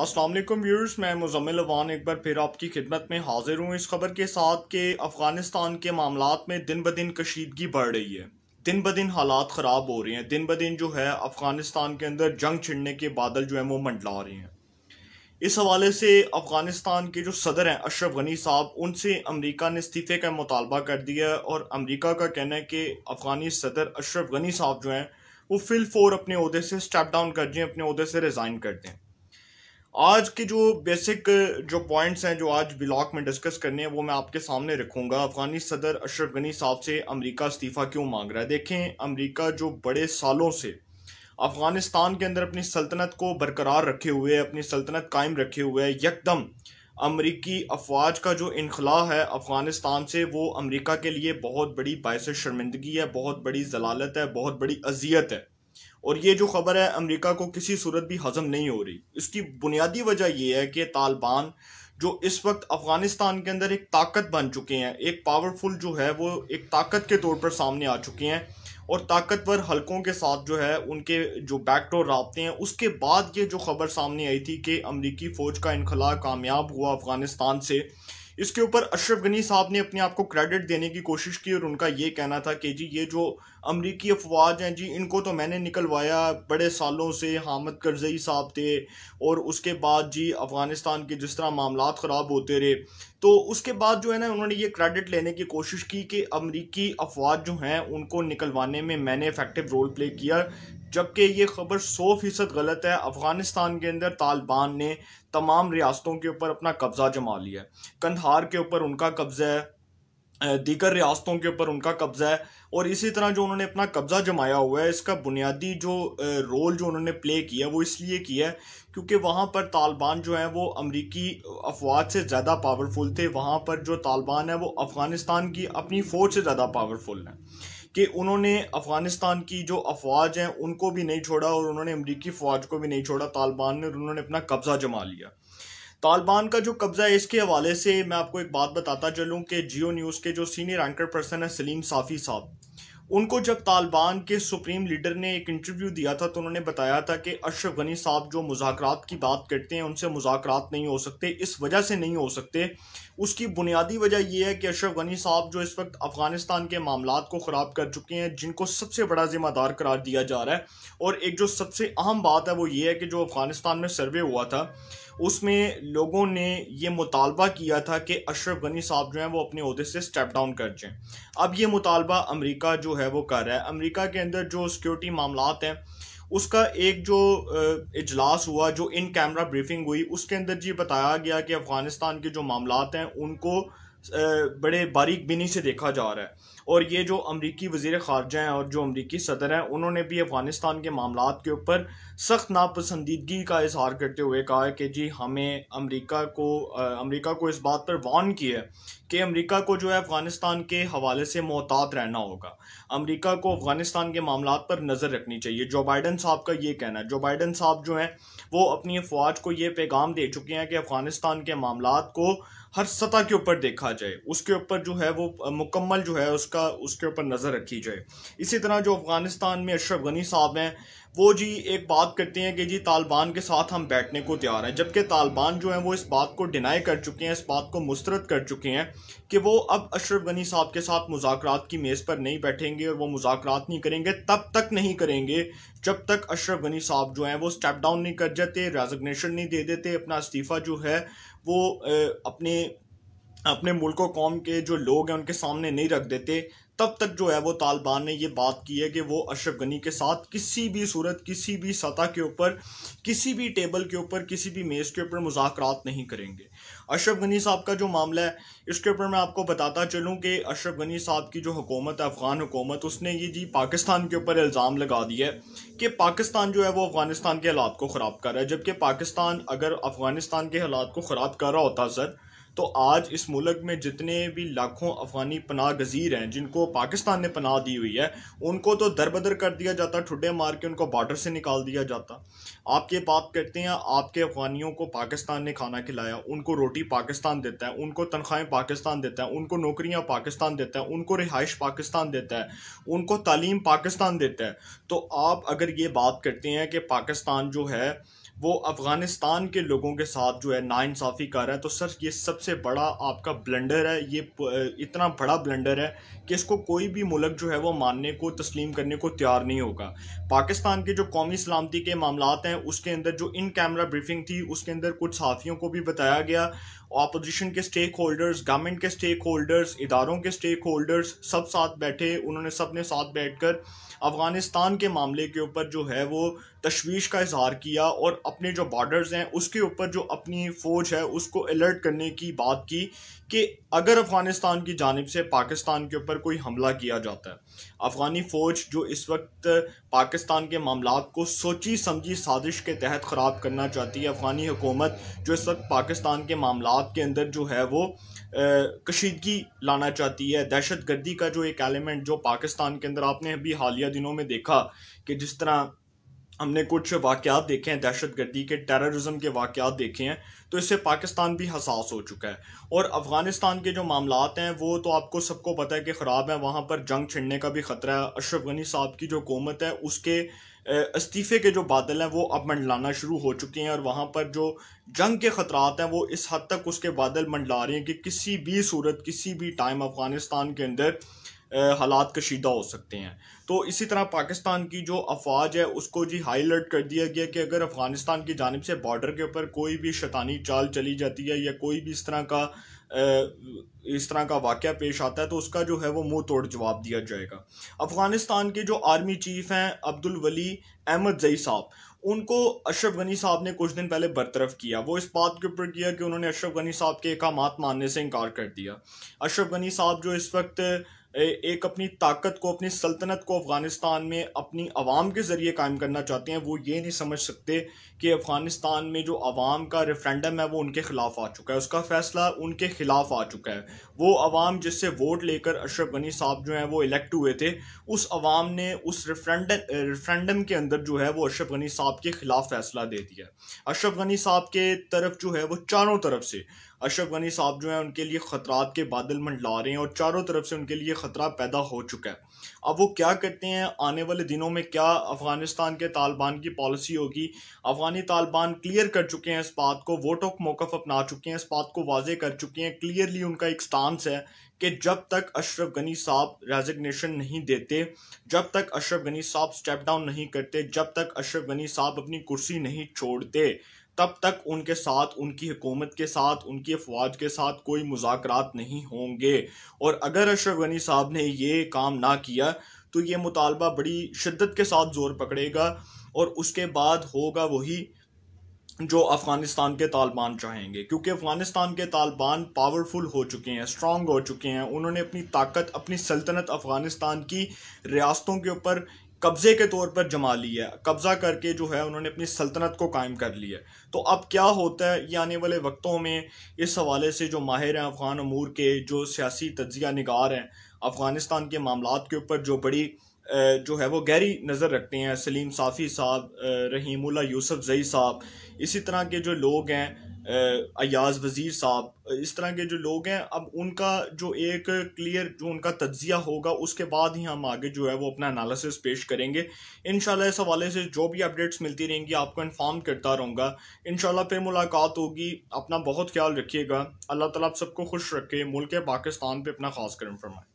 Aslam viewers मैं मुजम्मिल अवान एक बार फिर आपकी खिदमत में हाजिर हूँ इस खबर के साथ कि अफ़गानिस्तान के मामला में दिन ब दिन कशीदगी बढ़ रही है दिन ब दिन हालात ख़राब हो रहे हैं दिन ब दिन जो है अफ़गानिस्तान के अंदर जंग छिड़ने के बादल जो हैं वो मंडला रहे हैं इस हवाले से अफ़गानिस्तान के जो सदर हैं अशरफ गनी साहब उनसे अमरीका ने इस्तीफ़े का मुतालबा कर दिया है और अमरीका का कहना है कि अफ़गानी सदर अशरफ गनी साहब जो हैं वो फिल फोर अपने अहदे से स्टेप डाउन कर दें अपने अहदे से रिज़ाइन कर दें आज के जो बेसिक जो पॉइंट्स हैं जो आज ब्लॉक में डिस्कस करने हैं वो मैं आपके सामने रखूंगा अफगानी सदर अशरफ गनी साहब से अमेरिका इस्तीफ़ा क्यों मांग रहा है देखें अमेरिका जो बड़े सालों से अफगानिस्तान के अंदर अपनी सल्तनत को बरकरार रखे हुए अपनी सल्तनत कायम रखे हुए यकदम अमरीकी अफवाज का जो इनखला है अफ़गानिस्तान से वो अमरीका के लिए बहुत बड़ी बायस शर्मिंदगी है बहुत बड़ी जलालत है बहुत बड़ी अजियत है और ये जो खबर है अमेरिका को किसी सूरत भी हजम नहीं हो रही इसकी बुनियादी वजह यह है कि तालिबान जो इस वक्त अफगानिस्तान के अंदर एक ताकत बन चुके हैं एक पावरफुल जो है वो एक ताकत के तौर पर सामने आ चुके हैं और ताकतवर हलकों के साथ जो है उनके जो बैकडोर रबते हैं उसके बाद ये जो खबर सामने आई थी कि अमरीकी फ़ौज का इनखला कामयाब हुआ अफगानिस्तान से इसके ऊपर अशरफ गनी साहब ने अपने आप को क्रेडिट देने की कोशिश की और उनका ये कहना था कि जी ये जो अमरीकी अफवाज हैं जी इनको तो मैंने निकलवाया बड़े सालों से हामद करजई साहब थे और उसके बाद जी अफ़गानिस्तान के जिस तरह मामला ख़राब होते रहे तो उसके बाद जो है ना उन्होंने ये क्रेडिट लेने की कोशिश की कि अमरीकी अफवाज जो हैं उनको निकलवाने में मैंने इफेक्टिव रोल प्ले किया जबकि ये खबर सौ फीसद गलत है अफगानिस्तान के अंदर तालिबान ने तमाम रियासतों के ऊपर अपना कब्ज़ा जमा लिया कंधार के ऊपर उनका कब्ज़ा है दीगर रियासतों के ऊपर उनका कब्ज़ा है और इसी तरह जो उन्होंने अपना कब्ज़ा जमाया हुआ है इसका बुनियादी जो रोल जो उन्होंने प्ले किया वो इसलिए किया है क्योंकि वहाँ पर तालिबान जो है वो अमरीकी अफवाज से ज़्यादा पावरफुल थे वहाँ पर जो तालिबान है वो अफ़गानिस्तान की अपनी फ़ौज से ज़्यादा पावरफुल हैं कि उन्होंने अफ़गानिस्तान की जो अफवाज हैं उनको भी नहीं छोड़ा और उन्होंने अमरीकी फ़ौज को भी नहीं छोड़ा तालिबान ने उन्होंने अपना कब्ज़ा जमा लिया तालिबान का जो कब्ज़ा है इसके हवाले से मैं आपको एक बात बताता चलूँ कि जियो न्यूज़ के जो सीनियर एंकर पर्सन है सलीम साफ़ी साहब उनको जब तालिबान के सुप्रीम लीडर ने एक इंटरव्यू दिया था तो उन्होंने बताया था कि अशरफ गनी साहब जो मुजाकरात की बात करते हैं उनसे मुजाकर नहीं हो सकते इस वजह से नहीं हो सकते उसकी बुनियादी वजह यह है कि अशरफ गनी साहब जो इस वक्त अफगानिस्तान के मामला को ख़राब कर चुके हैं जिनको सबसे बड़ा ज़िम्मेदार करार दिया जा रहा है और एक जो सबसे अहम बात है वो ये है कि जो अफगानिस्तान में सर्वे हुआ था उसमें लोगों ने यह मुतालबा किया था कि अशरफ गनी साहब जो हैं वो अपने अहदे से स्टेप डाउन कर जाएं अब ये मुतालबा अमेरिका जो है वो कर रहा है अमेरिका के अंदर जो सिक्योरिटी मामला हैं उसका एक जो इजलास हुआ जो इन कैमरा ब्रीफिंग हुई उसके अंदर जी बताया गया कि अफ़गानिस्तान के जो मामला हैं उनको बड़े बारीक बिनी से देखा जा रहा है और ये जो अमरीकी वजीर खारजा हैं और जो अमरीकी सदर हैं उन्होंने भी अफ़गानिस्तान के मामला के ऊपर सख्त नापसंदीदगी का इजहार करते हुए कहा है कि जी हमें अमरीका को अमरीका को इस बात पर वार्न किया है कि अमरीका को जो है अफ़गानिस्तान के हवाले से मोहतात रहना होगा अमरीका को अफ़गानिस्तान के मामला पर नज़र रखनी चाहिए जो बाइडन साहब का ये कहना है जो बाइडन साहब जो हैं वो अपनी अफवाज को ये पैगाम दे चुके हैं कि अफ़गानिस्तान के मामला को हर सतह के ऊपर देखा जाए उसके ऊपर जो है वो मुकम्मल जो है उसका उसके ऊपर नज़र रखी जाए इसी तरह जो अफ़गानिस्तान में अशरफ गनी साहब हैं वो जी एक बात करते हैं कि जी तालिबान के साथ हम बैठने को तैयार हैं जबकि तालिबान जो हैं वो इस बात को डिनाई कर चुके हैं इस बात को मुस्तरद कर चुके हैं कि वो अब अशरफ गनी साहब के साथ मुजाकर की मेज़ पर नहीं बैठेंगे और वो मुजाकर नहीं करेंगे तब तक नहीं करेंगे जब तक अशरफ गनी साहब जो हैं वो स्टेप डाउन नहीं कर जाते रेजग्नेशन नहीं दे देते अपना इस्तीफ़ा जो है वो अपने अपने मुल्क कौम के जो लोग हैं उनके सामने नहीं रख देते तब तक जो है वो तालिबान ने ये बात की है कि वो अशरफ गनी के साथ किसी भी सूरत किसी भी सतह के ऊपर किसी भी टेबल के ऊपर किसी भी मेज़ के ऊपर मुजाकर नहीं करेंगे अशरफ गनी साहब का जो मामला है इसके ऊपर मैं आपको बताता चलूँ कि अशरफ गनी साहब की जो हुकूमत है अफ़गान हुकूमत उसने ये जी पाकिस्तान के ऊपर इल्ज़ाम लगा दिया है कि पाकिस्तान जो है वो अफ़गानिस्तान के हालात को ख़राब कर रहा है जबकि पाकिस्तान अगर अफ़गानिस्तान के हालात को ख़राब कर रहा होता सर तो आज इस मुल्क में जितने भी लाखों अफगानी पनाह गजीर हैं जिनको पाकिस्तान ने पनाह दी हुई है उनको तो दरबदर कर दिया जाता ठुडे मार के उनको बॉर्डर से निकाल दिया जाता आप ये बात करते हैं आपके अफगानियों को पाकिस्तान ने खाना खिलाया उनको रोटी पाकिस्तान देता है उनको तनख्वाहें पाकिस्तान देता है उनको नौकरियाँ पाकिस्तान देता है उनको रिहाइश पाकिस्तान देता है उनको तालीम पाकिस्तान देता है तो आप अगर ये बात करते हैं कि पाकिस्तान जो है वो अफ़गानिस्तान के लोगों के साथ जो है नाइंसाफ़ी कर रहा है तो सर ये सबसे बड़ा आपका ब्लंडर है ये इतना बड़ा ब्लंडर है कि इसको कोई भी मुल्क जो है वो मानने को तस्लीम करने को तैयार नहीं होगा पाकिस्तान के जो कौमी सलामती के मामला हैं उसके अंदर जो इन कैमरा ब्रीफिंग थी उसके अंदर कुछ साफियों को भी बताया गया ऑपोजिशन के स्टेक होल्डर्स गवर्नमेंट के स्टेक होल्डर्स इदारों के स्टेक होल्डर्स सब साथ बैठे उन्होंने सब ने साथ बैठकर अफ़गानिस्तान के मामले के ऊपर जो है वो तशवीश का इजहार किया और अपने जो बॉर्डर्स हैं उसके ऊपर जो अपनी फ़ौज है उसको अलर्ट करने की बात की कि अगर अफ़गानिस्तान की जानब से पाकिस्तान के ऊपर कोई हमला किया जाता है अफ़गानी फ़ौज जो इस वक्त पाकिस्तान के मामला को सोची समझी साजिश के तहत ख़राब करना चाहती है अफ़गानी हुकूमत जो इस वक्त पाकिस्तान के मामला आपके अंदर जो है वो कशीदगी लाना चाहती है दहशत गर्दी का जो एक एलिमेंट जो पाकिस्तान के अंदर आपने अभी हालिया दिनों में देखा कि जिस तरह हमने कुछ वाक़ात देखे हैं दहशत गर्दी के टेररिज्म के वाक़ात देखे हैं तो इससे पाकिस्तान भी हसास हो चुका है और अफ़गानिस्तान के जो मामला हैं वो तो आपको सबको पता है कि ख़राब है वहाँ पर जंग छिड़ने का भी ख़तरा है अशरफ गनी साहब की जो हुकूमत है उसके इस्तीफ़े के जो बादल हैं वो अब मंडलाना शुरू हो चुके हैं और वहाँ पर जो जंग के ख़तरात हैं वो इस हद तक उसके बादल मंडला रहे हैं कि किसी भी सूरत किसी भी टाइम अफ़गानिस्तान के अंदर हालात कशीदा हो सकते हैं तो इसी तरह पाकिस्तान की जो अफवाज है उसको जी हाई अलर्ट कर दिया गया कि अगर अफ़गानिस्तान की जानब से बॉर्डर के ऊपर कोई भी शैतानी चाल चली जाती है या कोई भी इस तरह का इस तरह का वाक़ पेश आता है तो उसका जो है वो मुंह तोड़ जवाब दिया जाएगा अफ़गानिस्तान के जो आर्मी चीफ हैं अब्दुल वली अहमद जई साहब उनको अशरफ गनी साहब ने कुछ दिन पहले बरतरफ किया वो इस बात के ऊपर किया कि उन्होंने अशरफ गनी साहब के अहकाम मानने से इनकार कर दिया अशरफ गनी साहब जो इस वक्त एक अपनी ताकत को अपनी सल्तनत को अफ़गानिस्तान में अपनी आवाम के ज़रिए कायम करना चाहते हैं वो ये नहीं समझ सकते कि अफ़गानिस्तान में जो आवाम का रेफरेंडम है वो उनके ख़िलाफ़ आ चुका है उसका फ़ैसला उनके ख़िलाफ़ आ चुका है वो आवाम जिससे वोट लेकर अशरफ गनी साहब जो हैं वो इलेक्ट हुए थे उस आवाम ने उस रेफरेंडम रेफरेंडम के अंदर जो है वो अशरफ गनी साहब के ख़िलाफ़ फ़ैसला दे दिया अशरफ गनी साहब के तरफ जो है वो चारों तरफ से अशरफ गनी साहब जो हैं उनके लिए ख़तरात के बादल मंडला रहे हैं और चारों तरफ से उनके लिए ख़तरा पैदा हो चुका है अब वो क्या करते हैं आने वाले दिनों में क्या अफ़गानिस्तान के तालिबान की पॉलिसी होगी अफ़गानी तालिबान क्लियर कर चुके हैं इस बात को वोट ऑफ मौकफ अपना चुके हैं इस बात को वाजे कर चुके हैं क्लियरली उनका एक स्टांस है कि जब तक अशरफ गनी साहब रेजिग्नेशन नहीं देते जब तक अशरफ गनी साहब स्टेप डाउन नहीं करते जब तक अशरफ गनी साहब अपनी कुर्सी नहीं छोड़ते तब तक उनके साथ उनकी हुकूमत के साथ उनकी अफवाज के साथ कोई मुजाकर नहीं होंगे और अगर अशरफ गनी साहब ने ये काम ना किया तो ये मुतालबा बड़ी शिद्दत के साथ जोर पकड़ेगा और उसके बाद होगा वही जो अफ़गानिस्तान के तालिबान चाहेंगे क्योंकि अफ़गानिस्तान के तालिबान पावरफुल हो चुके हैं स्ट्रॉन्ग हो चुके हैं उन्होंने अपनी ताकत अपनी सल्तनत अफ़गानिस्तान की रियासतों के ऊपर कब्ज़े के तौर पर जमा ली है कब्ज़ा करके जो है उन्होंने अपनी सल्तनत को कायम कर लिया है तो अब क्या होता है ये आने वाले वक्तों में इस हवाले से जो माहिर हैं अफ़गान अमूर के जो सियासी तजिया नगार हैं अफ़गानिस्तान के मामला के ऊपर जो बड़ी जो है वो गहरी नज़र रखते हैं सलीम साफ़ी साहब रहीमुल्ला यूसुफ जई साहब इसी तरह के जो लोग हैं अयाज वज़ीर साहब इस तरह के जो लोग हैं अब उनका जो एक क्लियर जो उनका तजिया होगा उसके बाद ही हम आगे जो है वो अपना एनालिसिस पेश करेंगे इन इस हवाले से जो भी अपडेट्स मिलती रहेंगी आपको इन्फॉर्म करता रहूँगा इन फिर मुलाकात होगी अपना बहुत ख्याल रखिएगा अल्लाह ताला आप सबको खुश रखे मुल्क पाकिस्तान पर अपना खास करम फरमाए